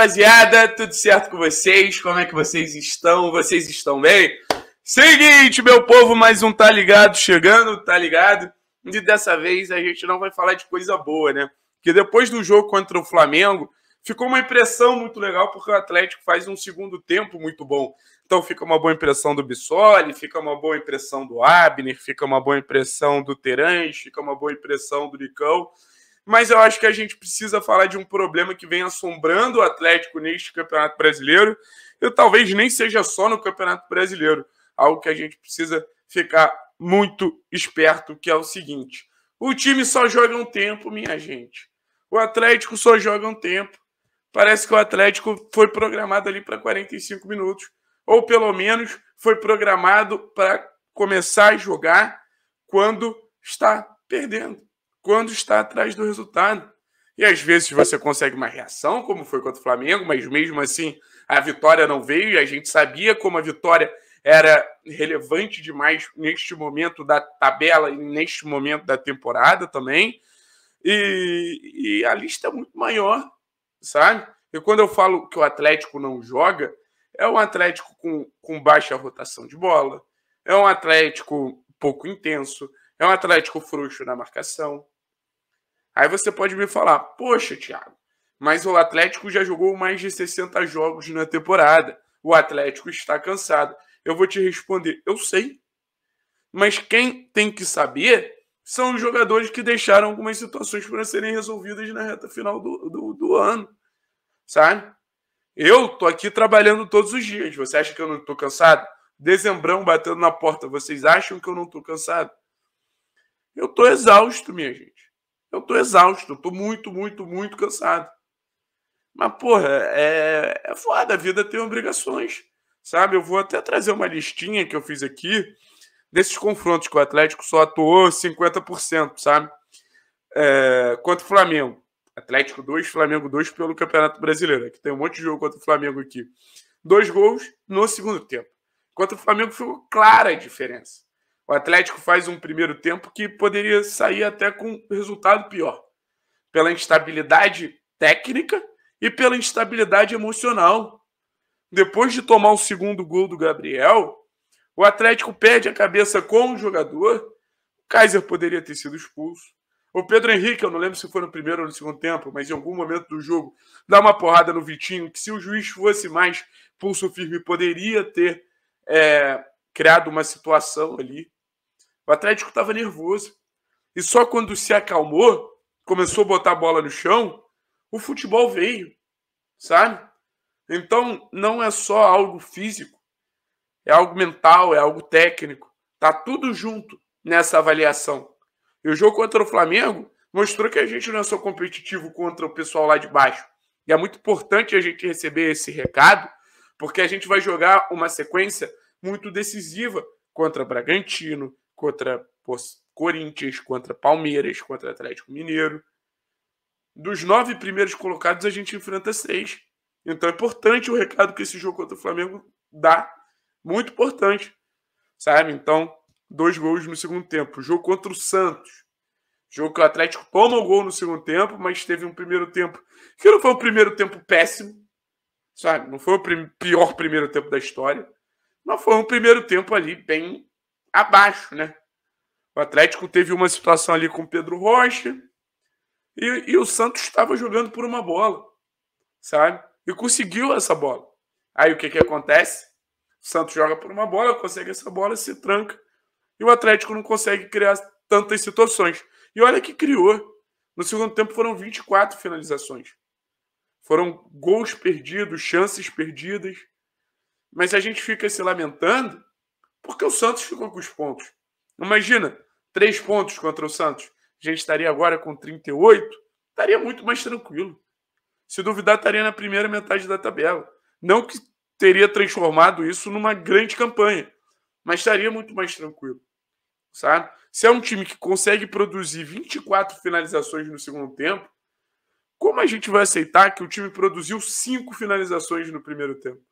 rapaziada, tudo certo com vocês? Como é que vocês estão? Vocês estão bem? Seguinte, meu povo, mais um Tá Ligado chegando, tá ligado? E dessa vez a gente não vai falar de coisa boa, né? Porque depois do jogo contra o Flamengo, ficou uma impressão muito legal, porque o Atlético faz um segundo tempo muito bom. Então fica uma boa impressão do Bissoli, fica uma boa impressão do Abner, fica uma boa impressão do Terence, fica uma boa impressão do Licão mas eu acho que a gente precisa falar de um problema que vem assombrando o Atlético neste Campeonato Brasileiro, e talvez nem seja só no Campeonato Brasileiro, algo que a gente precisa ficar muito esperto, que é o seguinte: o time só joga um tempo, minha gente. O Atlético só joga um tempo. Parece que o Atlético foi programado ali para 45 minutos, ou pelo menos foi programado para começar a jogar quando está perdendo quando está atrás do resultado. E às vezes você consegue uma reação, como foi contra o Flamengo, mas mesmo assim a vitória não veio e a gente sabia como a vitória era relevante demais neste momento da tabela e neste momento da temporada também. E, e a lista é muito maior, sabe? E quando eu falo que o Atlético não joga, é um Atlético com, com baixa rotação de bola, é um Atlético pouco intenso, é um Atlético frouxo na marcação. Aí você pode me falar, poxa, Thiago, mas o Atlético já jogou mais de 60 jogos na temporada. O Atlético está cansado. Eu vou te responder, eu sei. Mas quem tem que saber são os jogadores que deixaram algumas situações para serem resolvidas na reta final do, do, do ano. Sabe? Eu tô aqui trabalhando todos os dias. Você acha que eu não tô cansado? Dezembrão batendo na porta. Vocês acham que eu não tô cansado? Eu estou exausto, minha gente. Eu estou exausto, estou muito, muito, muito cansado. Mas, porra, é, é foda, a vida tem obrigações, sabe? Eu vou até trazer uma listinha que eu fiz aqui desses confrontos que o Atlético só atuou 50%, sabe? É, contra o Flamengo. Atlético 2, Flamengo 2 pelo Campeonato Brasileiro. Aqui tem um monte de jogo contra o Flamengo aqui. Dois gols no segundo tempo. Contra o Flamengo ficou clara a diferença. O Atlético faz um primeiro tempo que poderia sair até com resultado pior, pela instabilidade técnica e pela instabilidade emocional. Depois de tomar o segundo gol do Gabriel, o Atlético perde a cabeça com o jogador. O Kaiser poderia ter sido expulso. O Pedro Henrique, eu não lembro se foi no primeiro ou no segundo tempo, mas em algum momento do jogo, dá uma porrada no Vitinho, que se o juiz fosse mais pulso firme, poderia ter é, criado uma situação ali. O Atlético estava nervoso. E só quando se acalmou, começou a botar a bola no chão, o futebol veio, sabe? Então não é só algo físico, é algo mental, é algo técnico. Tá tudo junto nessa avaliação. E o jogo contra o Flamengo mostrou que a gente não é só competitivo contra o pessoal lá de baixo. E é muito importante a gente receber esse recado, porque a gente vai jogar uma sequência muito decisiva contra Bragantino, contra Corinthians, contra Palmeiras, contra Atlético Mineiro. Dos nove primeiros colocados, a gente enfrenta seis. Então é importante o recado que esse jogo contra o Flamengo dá. Muito importante. Sabe? Então, dois gols no segundo tempo. Jogo contra o Santos. Jogo que o Atlético toma o gol no segundo tempo, mas teve um primeiro tempo que não foi um primeiro tempo péssimo. Sabe? Não foi o pior primeiro tempo da história. Mas foi um primeiro tempo ali bem abaixo, né? O Atlético teve uma situação ali com o Pedro Rocha e, e o Santos estava jogando por uma bola, sabe? E conseguiu essa bola. Aí o que, que acontece? O Santos joga por uma bola, consegue essa bola, se tranca. E o Atlético não consegue criar tantas situações. E olha que criou. No segundo tempo foram 24 finalizações. Foram gols perdidos, chances perdidas. Mas a gente fica se lamentando porque o Santos ficou com os pontos. Imagina, três pontos contra o Santos. A gente estaria agora com 38, estaria muito mais tranquilo. Se duvidar, estaria na primeira metade da tabela. Não que teria transformado isso numa grande campanha, mas estaria muito mais tranquilo. Sabe? Se é um time que consegue produzir 24 finalizações no segundo tempo, como a gente vai aceitar que o time produziu cinco finalizações no primeiro tempo?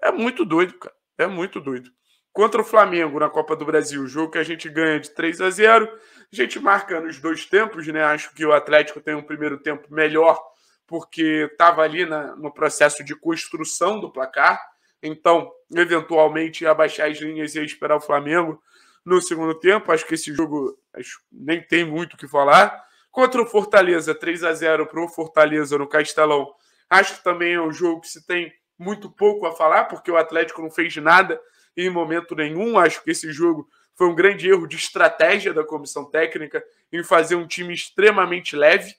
É muito doido, cara. É muito doido. Contra o Flamengo na Copa do Brasil, jogo que a gente ganha de 3 a 0. A gente marca nos dois tempos, né? Acho que o Atlético tem um primeiro tempo melhor, porque estava ali na, no processo de construção do placar. Então, eventualmente, ia baixar as linhas e ia esperar o Flamengo no segundo tempo. Acho que esse jogo acho, nem tem muito o que falar. Contra o Fortaleza, 3 a 0 para o Fortaleza no Castelão. Acho que também é um jogo que se tem muito pouco a falar, porque o Atlético não fez nada em momento nenhum. Acho que esse jogo foi um grande erro de estratégia da comissão técnica em fazer um time extremamente leve,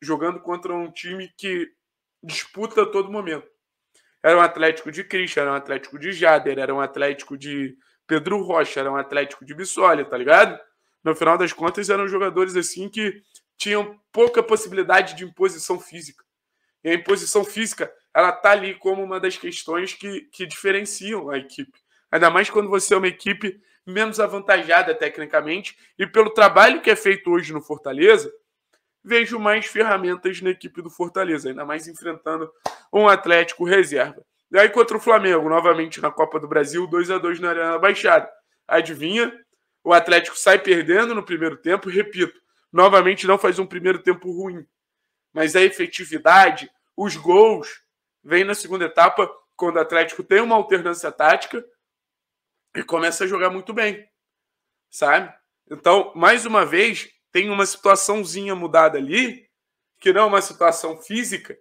jogando contra um time que disputa a todo momento. Era um Atlético de Christian, era um Atlético de Jader, era um Atlético de Pedro Rocha, era um Atlético de Bissoli, tá ligado? No final das contas, eram jogadores assim que tinham pouca possibilidade de imposição física. E a imposição física ela tá ali como uma das questões que, que diferenciam a equipe. Ainda mais quando você é uma equipe menos avantajada tecnicamente, e pelo trabalho que é feito hoje no Fortaleza, vejo mais ferramentas na equipe do Fortaleza, ainda mais enfrentando um Atlético reserva. E aí contra o Flamengo, novamente na Copa do Brasil, 2 a 2 na Arena Baixada. Adivinha? O Atlético sai perdendo no primeiro tempo, repito, novamente não faz um primeiro tempo ruim. Mas a efetividade, os gols, vem na segunda etapa, quando o Atlético tem uma alternância tática e começa a jogar muito bem, sabe? Então, mais uma vez, tem uma situaçãozinha mudada ali, que não é uma situação física.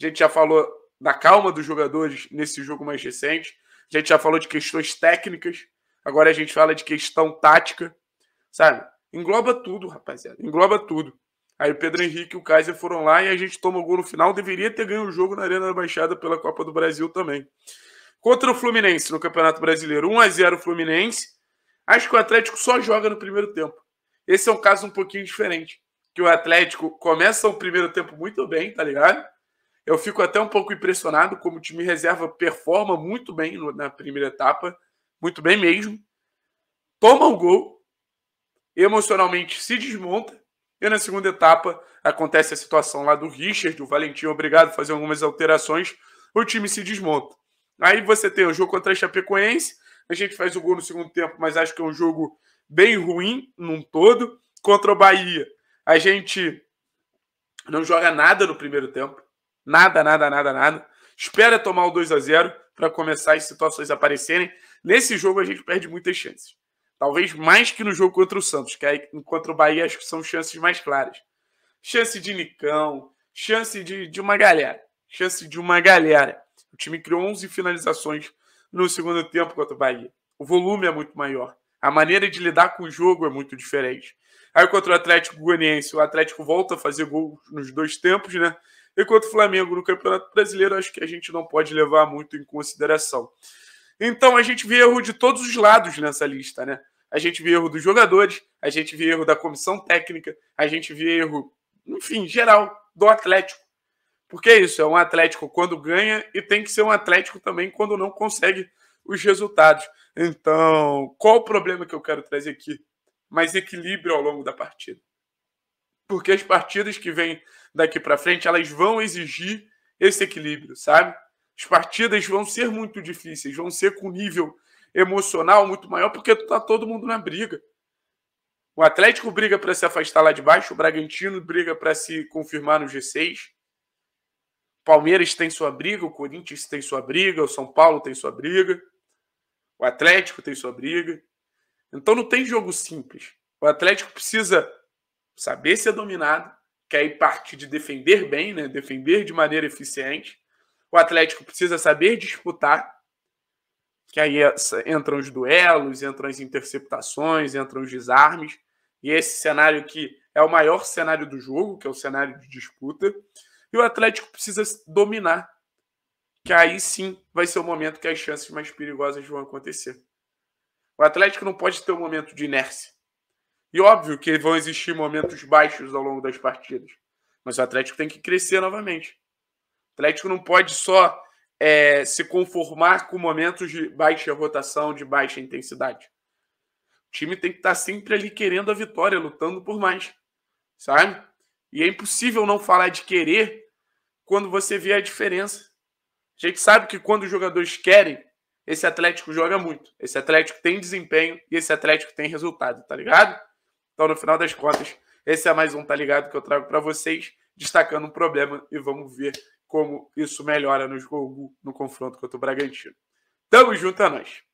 A gente já falou da calma dos jogadores nesse jogo mais recente, a gente já falou de questões técnicas, agora a gente fala de questão tática, sabe? Engloba tudo, rapaziada, engloba tudo. Aí o Pedro Henrique e o Kaiser foram lá e a gente tomou gol no final. Deveria ter ganho o jogo na Arena da Baixada pela Copa do Brasil também. Contra o Fluminense no Campeonato Brasileiro, 1 a 0 Fluminense. Acho que o Atlético só joga no primeiro tempo. Esse é um caso um pouquinho diferente, que o Atlético começa o primeiro tempo muito bem, tá ligado? Eu fico até um pouco impressionado como o time reserva performa muito bem na primeira etapa, muito bem mesmo. Toma um gol, emocionalmente se desmonta e na segunda etapa acontece a situação lá do Richard, o Valentim obrigado a fazer algumas alterações, o time se desmonta. Aí você tem o jogo contra a Chapecoense, a gente faz o gol no segundo tempo, mas acho que é um jogo bem ruim num todo. Contra o Bahia, a gente não joga nada no primeiro tempo. Nada, nada, nada, nada. Espera tomar o 2 a 0 para começar as situações aparecerem. Nesse jogo a gente perde muitas chances. Talvez mais que no jogo contra o Santos, que aí contra o Bahia acho que são chances mais claras. Chance de Nicão, chance de, de uma galera. Chance de uma galera. O time criou 11 finalizações no segundo tempo contra o Bahia. O volume é muito maior. A maneira de lidar com o jogo é muito diferente. Aí contra o Atlético Goianiense, o Atlético volta a fazer gol nos dois tempos, né? Enquanto o Flamengo no Campeonato Brasileiro, acho que a gente não pode levar muito em consideração. Então a gente vê erro de todos os lados nessa lista, né? A gente vê erro dos jogadores, a gente vê erro da comissão técnica, a gente vê erro, enfim, geral, do Atlético. Porque é isso, é um Atlético quando ganha e tem que ser um Atlético também quando não consegue os resultados. Então, qual o problema que eu quero trazer aqui? Mais equilíbrio ao longo da partida. Porque as partidas que vêm daqui para frente, elas vão exigir esse equilíbrio, sabe? As partidas vão ser muito difíceis, vão ser com nível emocional muito maior, porque tá todo mundo na briga. O Atlético briga para se afastar lá de baixo, o Bragantino briga para se confirmar no G6. O Palmeiras tem sua briga, o Corinthians tem sua briga, o São Paulo tem sua briga, o Atlético tem sua briga. Então não tem jogo simples. O Atlético precisa saber ser dominado, que aí parte de defender bem, né? defender de maneira eficiente, o Atlético precisa saber disputar, que aí é, entram os duelos, entram as interceptações, entram os desarmes, e esse cenário que é o maior cenário do jogo, que é o cenário de disputa, e o Atlético precisa dominar, que aí sim vai ser o momento que as chances mais perigosas vão acontecer. O Atlético não pode ter um momento de inércia. E óbvio que vão existir momentos baixos ao longo das partidas, mas o Atlético tem que crescer novamente. Atlético não pode só é, se conformar com momentos de baixa rotação, de baixa intensidade. O time tem que estar tá sempre ali querendo a vitória, lutando por mais, sabe? E é impossível não falar de querer quando você vê a diferença. A gente sabe que quando os jogadores querem, esse Atlético joga muito. Esse Atlético tem desempenho e esse Atlético tem resultado, tá ligado? Então, no final das contas, esse é mais um Tá Ligado que eu trago para vocês, destacando um problema e vamos ver como isso melhora no jogo, no confronto contra o Bragantino. Tamo junto, a é nós.